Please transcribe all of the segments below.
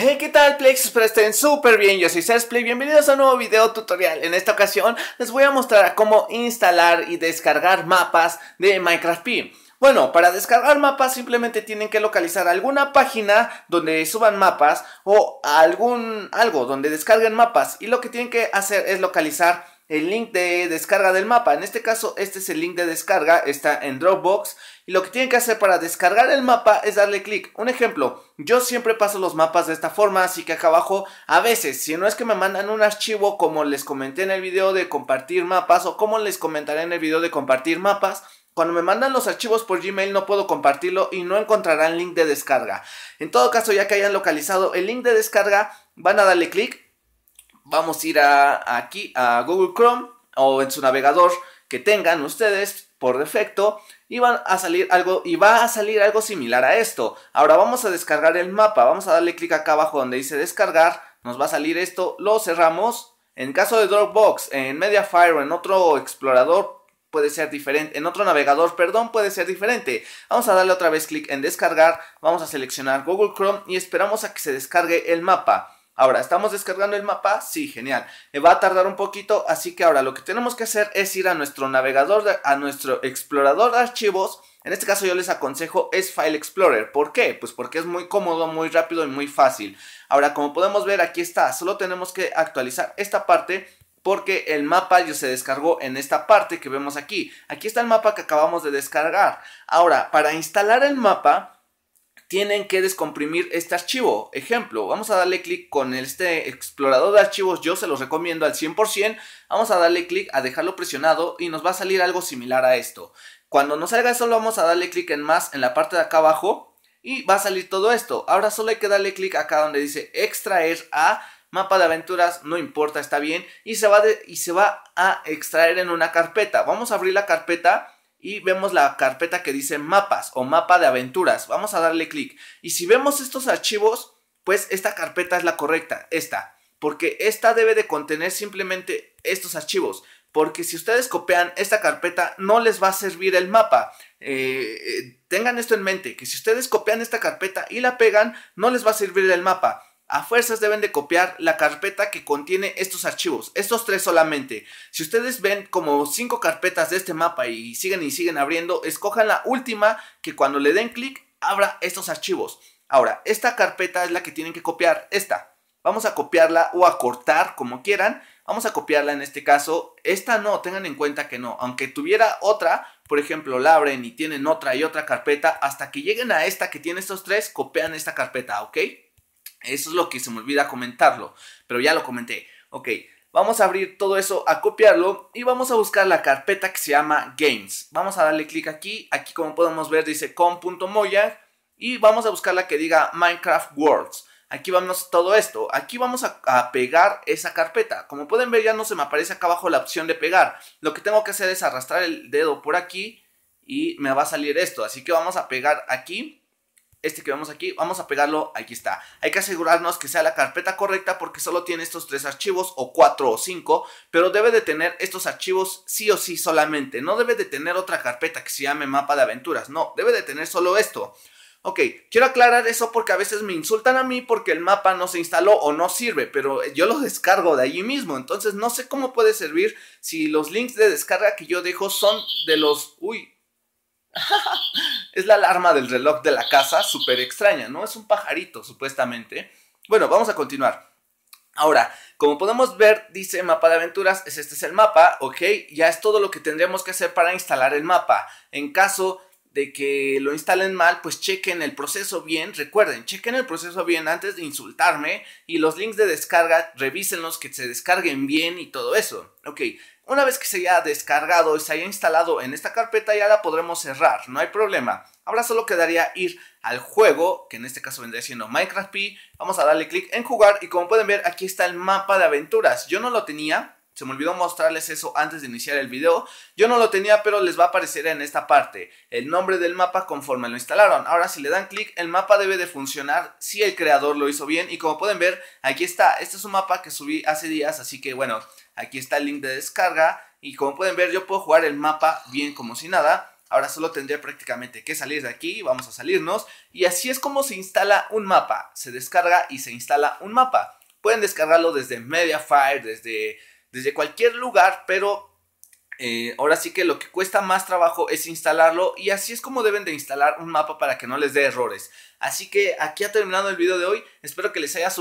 Hey, ¿qué tal Plex? Espero estén súper bien, yo soy Sersplay. bienvenidos a un nuevo video tutorial. En esta ocasión les voy a mostrar cómo instalar y descargar mapas de Minecraft P. Bueno, para descargar mapas simplemente tienen que localizar alguna página donde suban mapas o algún algo donde descarguen mapas y lo que tienen que hacer es localizar el link de descarga del mapa. En este caso, este es el link de descarga, está en Dropbox. Y lo que tienen que hacer para descargar el mapa es darle clic. Un ejemplo, yo siempre paso los mapas de esta forma, así que acá abajo, a veces, si no es que me mandan un archivo como les comenté en el video de compartir mapas o como les comentaré en el video de compartir mapas, cuando me mandan los archivos por Gmail no puedo compartirlo y no encontrarán link de descarga. En todo caso, ya que hayan localizado el link de descarga, van a darle clic vamos a ir aquí a Google Chrome o en su navegador que tengan ustedes por defecto y a salir algo y va a salir algo similar a esto. Ahora vamos a descargar el mapa, vamos a darle clic acá abajo donde dice descargar, nos va a salir esto, lo cerramos. En caso de Dropbox, en Mediafire o en otro explorador puede ser diferente, en otro navegador, perdón, puede ser diferente. Vamos a darle otra vez clic en descargar, vamos a seleccionar Google Chrome y esperamos a que se descargue el mapa. Ahora, ¿estamos descargando el mapa? Sí, genial. Eh, va a tardar un poquito, así que ahora lo que tenemos que hacer es ir a nuestro navegador, a nuestro explorador de archivos. En este caso yo les aconsejo es File Explorer. ¿Por qué? Pues porque es muy cómodo, muy rápido y muy fácil. Ahora, como podemos ver, aquí está. Solo tenemos que actualizar esta parte porque el mapa ya se descargó en esta parte que vemos aquí. Aquí está el mapa que acabamos de descargar. Ahora, para instalar el mapa, tienen que descomprimir este archivo. Ejemplo, vamos a darle clic con este explorador de archivos, yo se los recomiendo al 100%, vamos a darle clic a dejarlo presionado y nos va a salir algo similar a esto. Cuando nos salga lo vamos a darle clic en más en la parte de acá abajo y va a salir todo esto. Ahora solo hay que darle clic acá donde dice extraer a mapa de aventuras, no importa, está bien, y se va, y se va a extraer en una carpeta. Vamos a abrir la carpeta y vemos la carpeta que dice mapas o mapa de aventuras. Vamos a darle clic. Y si vemos estos archivos, pues esta carpeta es la correcta, esta. Porque esta debe de contener simplemente estos archivos. Porque si ustedes copian esta carpeta, no les va a servir el mapa. Eh, eh, tengan esto en mente, que si ustedes copian esta carpeta y la pegan, no les va a servir el mapa a fuerzas deben de copiar la carpeta que contiene estos archivos, estos tres solamente. Si ustedes ven como cinco carpetas de este mapa y siguen y siguen abriendo, escojan la última que cuando le den clic abra estos archivos. Ahora, esta carpeta es la que tienen que copiar, esta. Vamos a copiarla o a cortar como quieran. Vamos a copiarla en este caso. Esta no, tengan en cuenta que no. Aunque tuviera otra, por ejemplo, la abren y tienen otra y otra carpeta, hasta que lleguen a esta que tiene estos tres, copian esta carpeta, ¿ok? Eso es lo que se me olvida comentarlo, pero ya lo comenté. Ok, vamos a abrir todo eso, a copiarlo y vamos a buscar la carpeta que se llama Games. Vamos a darle clic aquí, aquí como podemos ver dice com.moya y vamos a buscar la que diga Minecraft Worlds. Aquí vamos todo esto, aquí vamos a, a, pegar esa carpeta. Como pueden ver ya no se me aparece acá abajo la opción de pegar. Lo que tengo que hacer es arrastrar el dedo por aquí y me va a salir esto. Así que vamos a pegar aquí este que vemos aquí, vamos a pegarlo, aquí está. Hay que asegurarnos que sea la carpeta correcta porque solo tiene estos tres archivos o cuatro o cinco, pero debe de tener estos archivos sí o sí solamente. No debe de tener otra carpeta que se llame mapa de aventuras, no, debe de tener solo esto. Ok, quiero aclarar eso porque a veces me insultan a mí porque el mapa no se instaló o no sirve, pero yo lo descargo de allí mismo, entonces no sé cómo puede servir si los links de descarga que yo dejo son de los... Uy. es la alarma del reloj de la casa, súper extraña, ¿no? Es un pajarito, supuestamente. Bueno, vamos a continuar. Ahora, como podemos ver, dice mapa de aventuras, este es el mapa, ok, ya es todo lo que tendríamos que hacer para instalar el mapa. En caso de que lo instalen mal, pues chequen el proceso bien, recuerden, chequen el proceso bien antes de insultarme y los links de descarga, revísenlos, que se descarguen bien y todo eso. Ok, una vez que se haya descargado y se haya instalado en esta carpeta ya la podremos cerrar, no hay problema. Ahora solo quedaría ir al juego, que en este caso vendría siendo Minecraft P. Vamos a darle clic en jugar y como pueden ver aquí está el mapa de aventuras. Yo no lo tenía, se me olvidó mostrarles eso antes de iniciar el video. Yo no lo tenía, pero les va a aparecer en esta parte el nombre del mapa conforme lo instalaron. Ahora si le dan clic, el mapa debe de funcionar si el creador lo hizo bien. Y como pueden ver, aquí está. Este es un mapa que subí hace días, así que bueno, aquí está el link de descarga. Y como pueden ver, yo puedo jugar el mapa bien como si nada. Ahora solo tendría prácticamente que salir de aquí, vamos a salirnos. Y así es como se instala un mapa. Se descarga y se instala un mapa. Pueden descargarlo desde Mediafire, desde desde cualquier lugar, pero eh, ahora sí que lo que cuesta más trabajo es instalarlo y así es como deben de instalar un mapa para que no les dé errores. Así que aquí ha terminado el video de hoy. Espero que les haya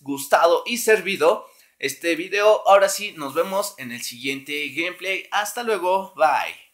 gustado y servido este video. Ahora sí, nos vemos en el siguiente gameplay. Hasta luego, bye.